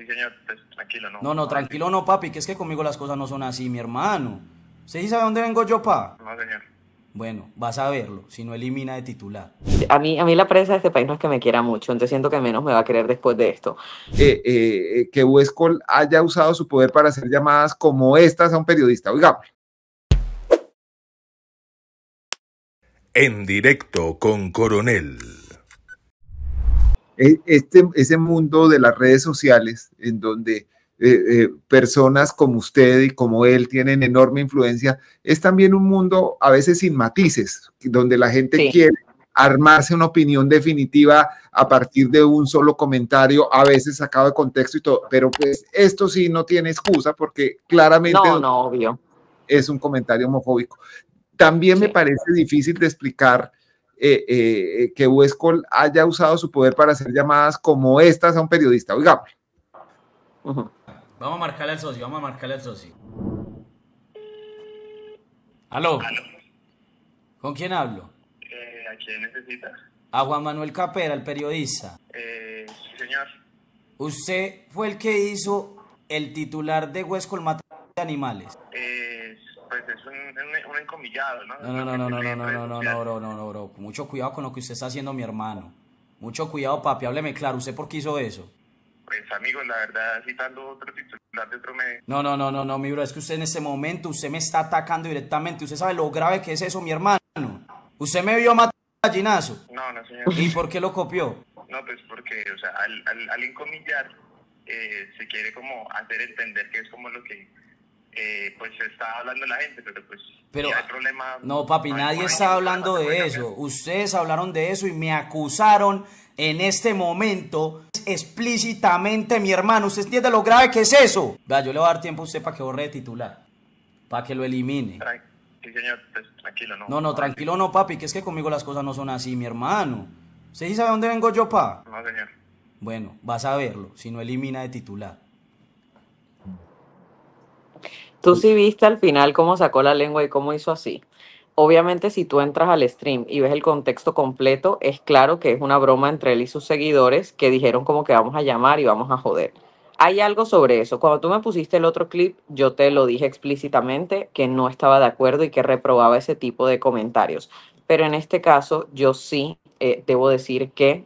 Sí, señor, pues, tranquilo, ¿no? No, no, ah, tranquilo no, papi, que es que conmigo las cosas no son así, mi hermano. ¿Usted sí sabe dónde vengo yo, pa? No, señor. Bueno, vas a verlo, si no elimina de titular. A mí, a mí la prensa de este país no es que me quiera mucho, entonces siento que menos me va a querer después de esto. Eh, eh, eh, que huesco haya usado su poder para hacer llamadas como estas a un periodista, Oiga. En directo con Coronel. E, este, ese mundo de las redes sociales en donde eh, eh, personas como usted y como él tienen enorme influencia, es también un mundo a veces sin matices, donde la gente quiere armarse una opinión definitiva a partir de un solo comentario, a veces sacado de contexto y todo, pero pues esto sí no tiene excusa porque claramente no, no obvio. es un comentario homofóbico. También me parece difícil de explicar eh, eh, que Huescol haya usado su poder para hacer llamadas como estas a un periodista. oiga Vamos a marcarle al socio, vamos a marcarle al socio. Aló. ¿Con quién hablo? Eh, ¿A quién necesita? A Juan Manuel Capera, el periodista. señor. Usted fue el que hizo el titular de Huescol matando de Animales. pues es un, encomillado, ¿no? No, no, no, no, no, no, no, no, no, bro, no, no, bro. Mucho cuidado con lo que usted está haciendo, mi hermano. Mucho cuidado, papi. Hábleme claro, ¿usted por qué hizo eso? Pues, amigo, la verdad, citando otro titular de otro medio. No, no, no, no, no, mi bro. Es que usted en este momento, usted me está atacando directamente. Usted sabe lo grave que es eso, mi hermano. Usted me vio matar a Gallinazo. No, no, señor. ¿Y por qué lo copió? No, pues porque, o sea, al, encomillar, eh, se quiere como hacer entender que es como lo que eh, pues está hablando la gente, pero pues No, papi, nadie está hablando de eso. Ustedes hablaron de eso y me acusaron en este momento explícitamente, mi hermano. ¿Usted entiende lo grave que es eso? Vea, yo le voy a dar tiempo a usted para que borre de titular, para que lo elimine. Pues, tranquilo, no. No, no, tranquilo, no, papi, que es que conmigo las cosas no son así, mi hermano. ¿Usted sí sabe dónde vengo yo, pa? señor. Bueno, vas a verlo, si no elimina de titular. Tú sí viste al final cómo sacó la lengua y cómo hizo así. Obviamente, si tú entras al stream y ves el contexto completo, es claro que es una broma entre él y sus seguidores que dijeron como que vamos a llamar y vamos a joder. Hay algo sobre eso. Cuando tú me pusiste el otro clip, yo te lo dije explícitamente que no estaba de acuerdo y que reprobaba ese tipo de comentarios. Pero en este caso, yo sí eh, debo decir que,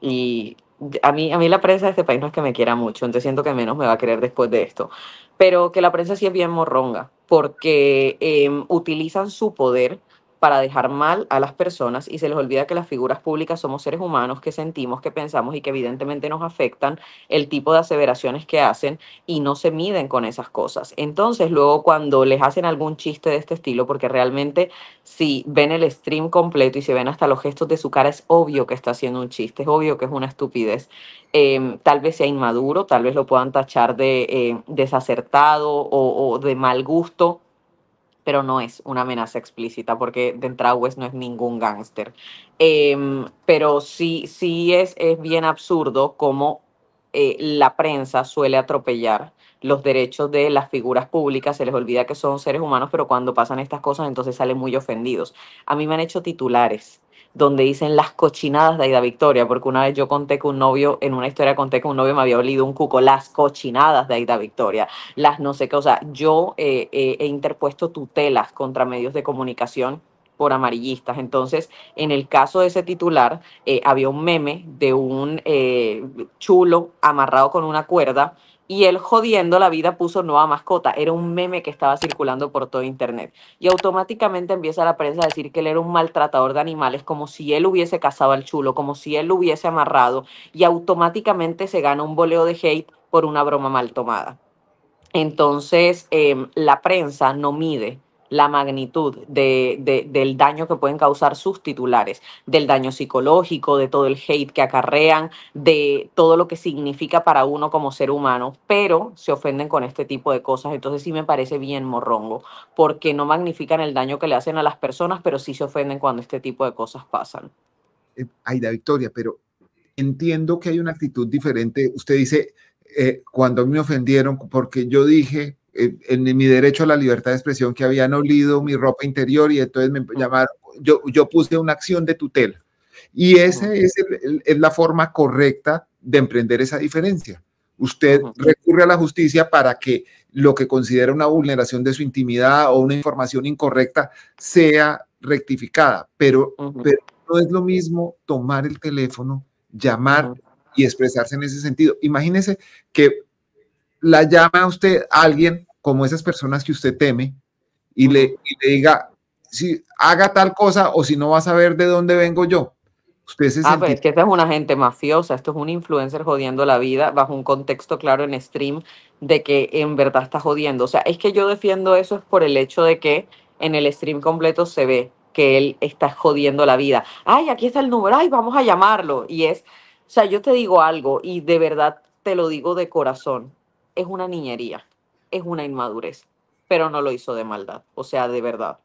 y a mí, a mí la prensa de este país no es que me quiera mucho, entonces siento que menos me va a querer después de esto, pero que la prensa sí es bien morronga, porque em, utilizan su poder para dejar mal a las personas y se les olvida que las figuras públicas somos seres humanos que sentimos, que pensamos y que evidentemente nos afectan el tipo de aseveraciones que hacen y no se miden con esas cosas. Entonces luego cuando les hacen algún chiste de este estilo, porque realmente si ven el stream completo y se ven hasta los gestos de su cara, es obvio que está haciendo un chiste, es obvio que es una estupidez. Em, tal vez sea inmaduro, tal vez lo puedan tachar de eh, desacertado o de mal gusto pero no es una amenaza explícita porque de entrada West no es ningún gángster. Em, pero sí, sí es, es bien absurdo cómo eh, la prensa suele atropellar los derechos de las figuras públicas, se les olvida que son seres humanos, pero cuando pasan estas cosas entonces salen muy ofendidos. A mí me han hecho titulares donde dicen las cochinadas de Aida Victoria, porque una vez yo conté que un novio, en una historia conté que un novio me había olido un cuco, las cochinadas de Aida Victoria, las no sé qué, o sea, yo eh, eh, he interpuesto tutelas contra medios de comunicación por amarillistas. Entonces, en el caso de ese titular, eh, había un meme de un chulo amarrado con una cuerda y él jodiendo la vida puso nueva mascota. Era un meme que estaba circulando por todo internet. Y automáticamente empieza la prensa a decir que él era un maltratador de animales, como si él hubiese cazado al chulo, como si él lo hubiese amarrado. Y automáticamente se gana un boleo de hate por una broma mal tomada. Entonces, em, la prensa no mide la magnitud del daño que pueden causar sus titulares, del daño psicológico, de todo el hate que acarrean, de todo lo que significa para uno como ser humano, pero se ofenden con este tipo de cosas. Entonces sí me parece bien morrongo, porque no magnifican el daño que le hacen a las personas, pero sí se ofenden cuando este tipo de cosas pasan. Eh, Aida Victoria, pero entiendo que hay una actitud diferente. Usted dice, eh, cuando me ofendieron porque yo dije en mi derecho a la libertad de expresión que habían olido mi ropa interior y entonces me llamaron, yo, yo puse una acción de tutela. Y esa es, la forma correcta de emprender esa diferencia. Usted recurre a la justicia para que lo que considera una vulneración de su intimidad o una información incorrecta sea rectificada, pero, no es lo mismo tomar el teléfono, llamar y expresarse en ese sentido. Imagínese que la llama a usted a alguien como esas personas que usted teme y le, diga, si haga tal cosa o si no va a saber de dónde vengo yo. Usted se ah, pues, es que esta es una gente mafiosa, esto es un influencer jodiendo la vida bajo un contexto claro en stream de que en verdad está jodiendo. O sea, es que yo defiendo eso es por el hecho de que en el stream completo se ve que él está jodiendo la vida. Ay, aquí está el número, ay, vamos a llamarlo. Y es, o sea, yo te digo algo y de verdad te lo digo de corazón es una niñería, es una inmadurez, pero no lo hizo de maldad, o sea, de verdad.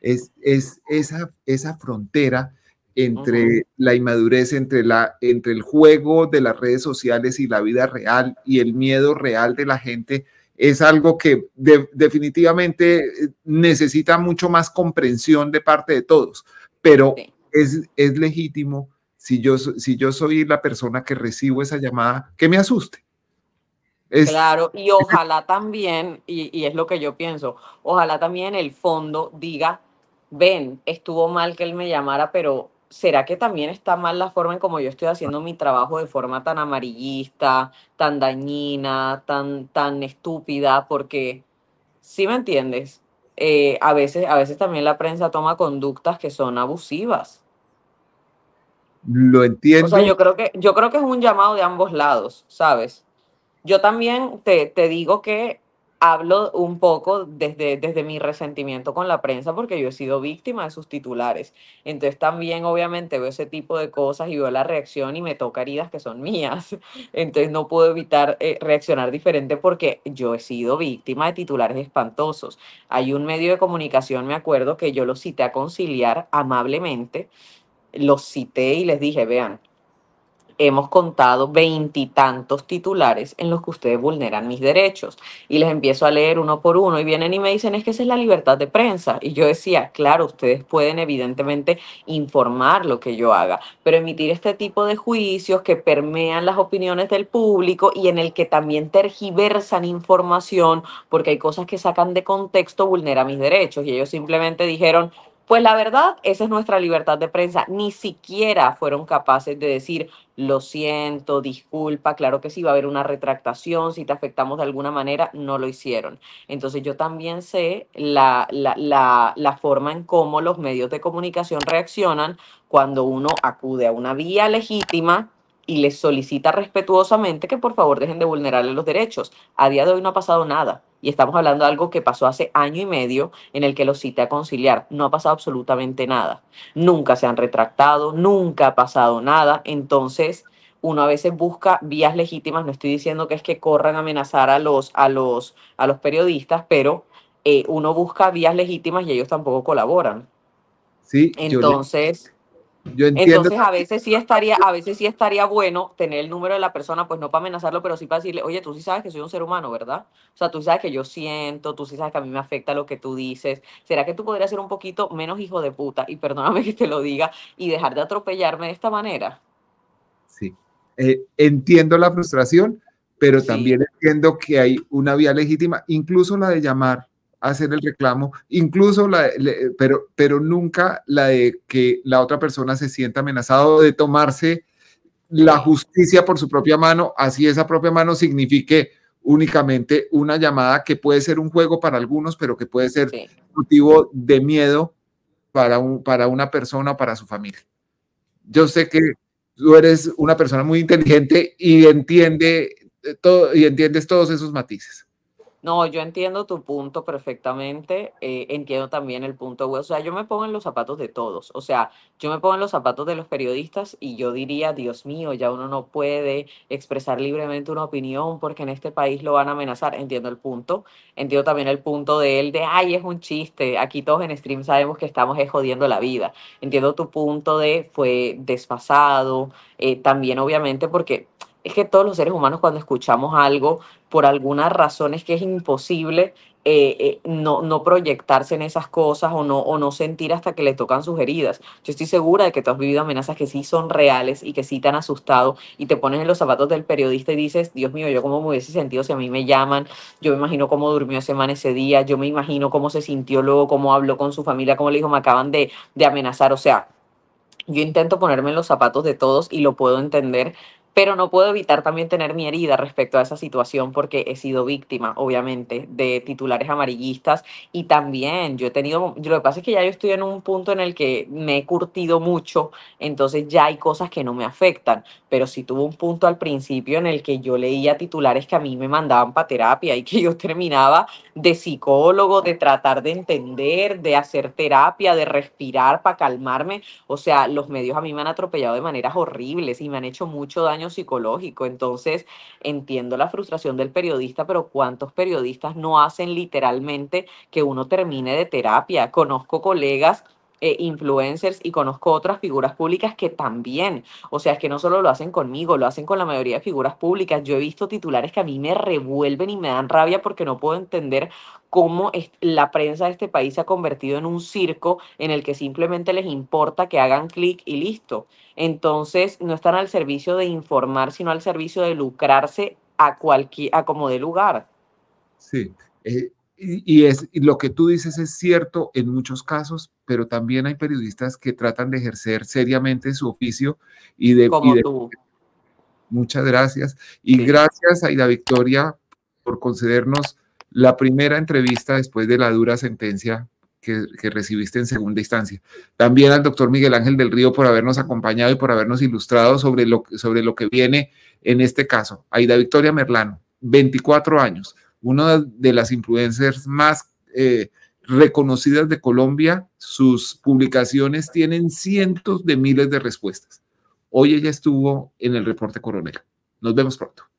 Es, esa, frontera entre la inmadurez, entre, la, entre el juego de las redes sociales y la vida real y el miedo real de la gente, es algo que definitivamente eh, necesita mucho más comprensión de parte de todos, pero es, es legítimo si yo, si yo soy la persona que recibo esa llamada, que me asuste Claro, y ojalá también, y, es lo que yo pienso, ojalá también el fondo diga, ven, estuvo mal que él me llamara, pero ¿será que también está mal la forma en como yo estoy haciendo mi trabajo de forma tan amarillista, tan dañina, tan, tan estúpida? Porque, si me entiendes, eh, a, veces, a veces también la prensa toma conductas que son abusivas. Lo entiendo. O sea, yo creo que, yo creo que es un llamado de ambos lados, ¿sabes? Yo también te, digo que hablo un poco desde, desde mi resentimiento con la prensa porque yo he sido víctima de sus titulares. Entonces también obviamente veo ese tipo de cosas y veo la reacción y me toca heridas que son mías. Entonces no puedo evitar eh, reaccionar diferente porque yo he sido víctima de titulares espantosos. Hay un medio de comunicación, me acuerdo, que yo lo cité a conciliar amablemente, los cité y les dije, vean, hemos contado veintitantos titulares en los que ustedes vulneran mis derechos. Y les empiezo a leer uno por uno y vienen y me dicen, es que esa es la libertad de prensa. Y yo decía, claro, ustedes pueden evidentemente informar lo que yo haga, pero emitir este tipo de juicios que permean las opiniones del público y en el que también tergiversan información porque hay cosas que sacan de contexto vulnera mis derechos. Y ellos simplemente dijeron, pues la verdad, esa es nuestra libertad de prensa. Ni siquiera fueron capaces de decir, lo siento, disculpa, claro que sí, va a haber una retractación, si te afectamos de alguna manera, no lo hicieron. Entonces yo también sé la, la, la, la forma en cómo los medios de comunicación reaccionan cuando uno acude a una vía legítima y les solicita respetuosamente que por favor dejen de vulnerarle los derechos. A día de hoy no ha pasado nada y estamos hablando de algo que pasó hace año y medio en el que los cita a conciliar. No ha pasado absolutamente nada. Nunca se han retractado, nunca ha pasado nada. Entonces, uno a veces busca vías legítimas. No estoy diciendo que es que corran a amenazar a los, a los, a los periodistas, pero eh, uno busca vías legítimas y ellos tampoco colaboran. Sí, entonces entiendo. Entonces a veces sí estaría, a veces sí estaría bueno tener el número de la persona, pues no para amenazarlo, pero sí para decirle, oye, tú sí sabes que soy un ser humano, ¿verdad? O sea, tú sabes que yo siento, tú sí sabes que a mí me afecta lo que tú dices. ¿Será que tú podrías ser un poquito menos hijo de puta? Y perdóname que te lo diga, y dejar de atropellarme de esta manera. Sí. Eh, entiendo la frustración, pero también entiendo que hay una vía legítima, incluso la de llamar hacer el reclamo, incluso pero, pero nunca la de que la otra persona se sienta amenazado de tomarse la justicia por su propia mano, así esa propia mano signifique únicamente una llamada que puede ser un juego para algunos, pero que puede ser motivo de miedo para, un, para una persona para su familia. Yo sé que tú eres una persona muy inteligente y, entiende eh, todo, y entiendes todos esos matices. No, yo entiendo tu punto perfectamente, eh, entiendo también el punto o sea, yo me pongo en los zapatos de todos, o sea, yo me pongo en los zapatos de los periodistas y yo diría, Dios mío, ya uno no puede expresar libremente una opinión porque en este país lo van a amenazar, entiendo el punto, entiendo también el punto de él de, ay, es un chiste, aquí todos en stream sabemos que estamos eh, jodiendo la vida, entiendo tu punto de fue desfasado, eh, también obviamente porque es que todos los seres humanos cuando escuchamos algo, por alguna razón es que es imposible eh, eh, no, proyectarse en esas cosas o no, o no sentir hasta que le tocan sus heridas. Yo estoy segura de que tú has vivido amenazas que sí son reales y que sí te han asustado y te pones en los zapatos del periodista y dices, Dios mío, yo cómo me hubiese sentido si a mí me llaman, yo me imagino cómo durmió ese man ese día, yo me imagino cómo se sintió luego, cómo habló con su familia, cómo le dijo, me acaban de, de amenazar, o sea, yo intento ponerme en los zapatos de todos y lo puedo entender, pero no puedo evitar también tener mi herida respecto a esa situación porque he sido víctima, obviamente, de titulares amarillistas y también yo he tenido, lo que pasa es que ya yo estoy en un punto en el que me he curtido mucho, entonces ya hay cosas que no me afectan, pero sí tuve un punto al principio en el que yo leía titulares que a mí me mandaban para terapia y que yo terminaba de psicólogo, de tratar de entender, de hacer terapia, de respirar para calmarme, o sea, los medios a mí me han atropellado de maneras horribles y me han hecho mucho daño psicológico. Entonces, entiendo la frustración del periodista, pero ¿cuántos periodistas no hacen literalmente que uno termine de terapia? Conozco colegas eh, influencers y conozco otras figuras públicas que también, o sea, es que no solo lo hacen conmigo, lo hacen con la mayoría de figuras públicas. Yo he visto titulares que a mí me revuelven y me dan rabia porque no puedo entender cómo la prensa de este país se ha convertido en un circo en el que simplemente les importa que hagan clic y listo. Entonces, no están al servicio de informar, sino al servicio de lucrarse a cualquier, a como de lugar. Sí, eh, y, es, lo que tú dices es cierto en muchos casos, pero también hay periodistas que tratan de ejercer seriamente su oficio y de... Muchas gracias. Y gracias a Ida Victoria por concedernos la primera entrevista después de la dura sentencia que, recibiste en segunda instancia. También al doctor Miguel Ángel del Río por habernos acompañado y por habernos ilustrado sobre lo, sobre lo que viene en este caso. Aida Victoria Merlano, 24 años, una de las influencers más eh, reconocidas de Colombia, sus publicaciones tienen cientos de miles de respuestas. Hoy ella estuvo en el reporte coronel. Nos vemos pronto.